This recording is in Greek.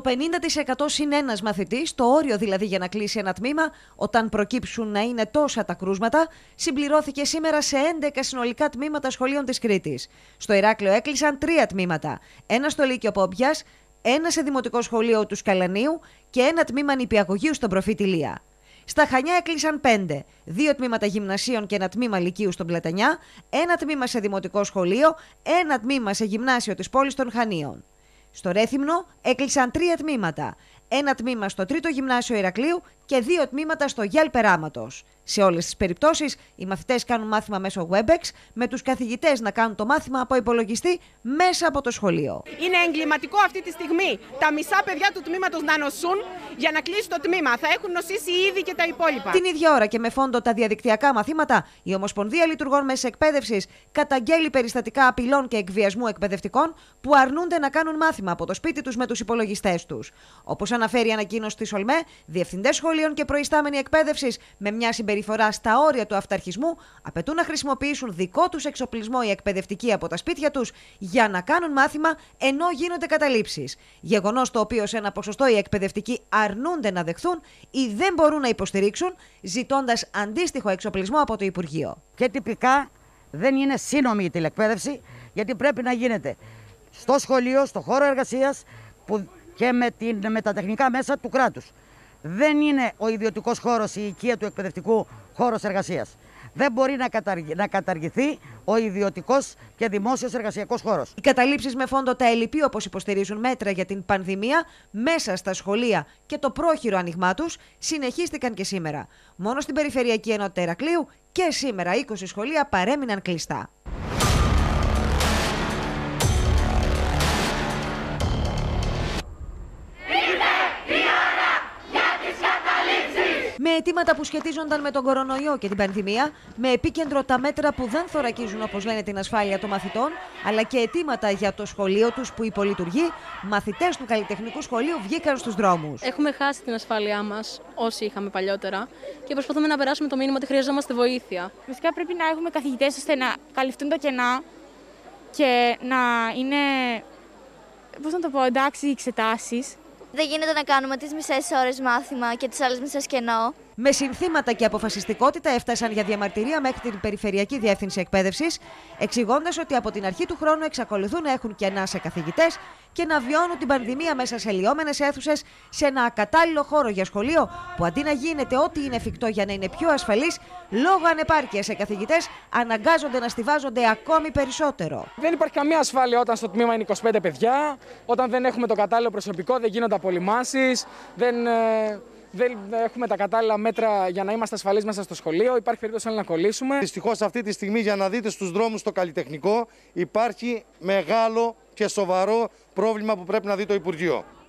το 50% συν ένας μαθητής, το όριο δηλαδή για να κλείσει ένα τμήμα, όταν προκύψουν να είναι τόσα τα κρούσματα, συμπληρώθηκε σήμερα σε 11 συνολικά τμήματα σχολείων της Κρήτης. Στο Ηράκλειο έκλεισαν τρία τμήματα. Ένα στο Λύκειο Πόμπιας, ένα σε δημοτικό σχολείο του Σκαλανίου και ένα τμήμα νηπιαγωγείου στον Προφήτη Λία. Στα Χανιά έκλεισαν πέντε. Δύο τμήματα γυμνασίων και ένα τμήμα λυκείου στον Πλατανιά, ένα τμήμα σε δημοτικό σχολείο, ένα τμήμα σε γυμνάσιο της πόλης των Χανίων. Στο Ρέθυμνο έκλεισαν τρία τμήματα. Ένα τμήμα στο τρίτο γυμνάσιο Ηρακλείου και δύο τμήματα στο γέλ περάματος. Σε όλες τις περιπτώσεις, οι μαθητές κάνουν μάθημα μέσω WebEx, με τους καθηγητές να κάνουν το μάθημα από υπολογιστή μέσα από το σχολείο. Είναι εγκληματικό αυτή τη στιγμή τα μισά παιδιά του τμήματος να νοσούν για να κλείσει το τμήμα. Θα έχουν νοσήσει ήδη και τα υπόλοιπα. Την ίδια ώρα και με φόντο τα διαδικτυακά μαθήματα, η Ομοσπονδία Λειτουργών Μέσης Εκπαίδευσης καταγγέλει περιστατικά απειλών και εκβιασμού εκπαιδευτικών που αρνούνται να κάνουν μάθημα από το σπίτι τους με τους υπολογιστές τους. Όπως αναφέρει η ανακοίνωση της ΟΛΜΕ, διευθυντές σχολείων σχολείων και προϊστάμενοι εκπαίδευσης με μια συμπεριφορά στα όρια του αυταρχισμού απαιτούν να χρησιμοποιήσουν δικό τους εξοπλισμό οι εκπαιδευτικοί από τα σπίτια τους για να κάνουν μάθημα ενώ γίνονται καταλήψεις. Γεγονός το οποίο σε ένα ποσοστό οι εκπαιδευτικοί αρνούνται να δεχθούν ή δεν μπορούν να υποστηρίξουν, ζητώντας αντίστοιχο εξοπλισμό από το Υπουργείο. Και τυπικά δεν είναι σύνομη η τηλεκπαίδευση, γιατί πρέπει να γίνεται στο σχολείο, στο χώρο εργασίας και με, την, με τα τεχνικά μέσα του κράτους δεν είναι ο ιδιωτικός χώρος η οικία του εκπαιδευτικού χώρος εργασίας. Δεν μπορεί να, καταργη... να καταργηθεί ο ιδιωτικός και δημόσιος εργασιακός χώρος. Οι καταλήψεις με φόντο τα ελληπή, όπως υποστηρίζουν μέτρα για την πανδημία, μέσα στα σχολεία και το πρόχειρο άνοιγμά τους, συνεχίστηκαν και σήμερα. Μόνο στην Περιφερειακή Ενότητα Ερακλείου και σήμερα 20 σχολεία παρέμειναν κλειστά. αιτήματα που σχετίζονταν με τον κορονοϊό και την πανδημία, με επίκεντρο τα μέτρα που δεν θωρακίζουν, όπως λένε, την ασφάλεια των μαθητών, αλλά και αιτήματα για το σχολείο τους που υπολειτουργεί, μαθητές του καλλιτεχνικού σχολείου βγήκαν στους δρόμους. Έχουμε χάσει την ασφάλειά μας, όσοι είχαμε παλιότερα, και προσπαθούμε να περάσουμε το μήνυμα ότι χρειαζόμαστε βοήθεια. Φυσικά πρέπει να έχουμε καθηγητές ώστε να καλυφθούν τα κενά και να είναι. Πώς να το πω, εντάξει, οι εξετάσεις. Δεν γίνεται να κάνουμε τις μισές ώρες μάθημα και τις άλλες μισές κενό. Με συνθήματα και αποφασιστικότητα έφτασαν για διαμαρτυρία μέχρι την Περιφερειακή Διεύθυνση Εκπαίδευσης, εξηγώντας ότι από την αρχή του χρόνου εξακολουθούν να έχουν κενά σε καθηγητές και να βιώνουν την πανδημία μέσα σε λιώμενε αίθουσες, σε ένα ακατάλληλο χώρο για σχολείο, που αντί να γίνεται ό,τι είναι εφικτό για να είναι πιο ασφαλής, λόγω ανεπάρκειας σε καθηγητές αναγκάζονται να στηβάζονται ακόμη περισσότερο. Δεν υπάρχει καμία ασφάλεια όταν στο τμήμα είναι 25 παιδιά, όταν δεν έχουμε το κατάλληλο προσωπικό, δεν γίνονται απολυμάσει, δεν. Ε, δεν έχουμε τα κατάλληλα μέτρα για να είμαστε ασφαλείς μέσα στο σχολείο. Υπάρχει περίπτωση να κολλήσουμε. Δυστυχώς αυτή τη στιγμή, για να δείτε στους δρόμους το καλλιτεχνικό, υπάρχει μεγάλο και σοβαρό πρόβλημα που πρέπει να δει το Υπουργείο.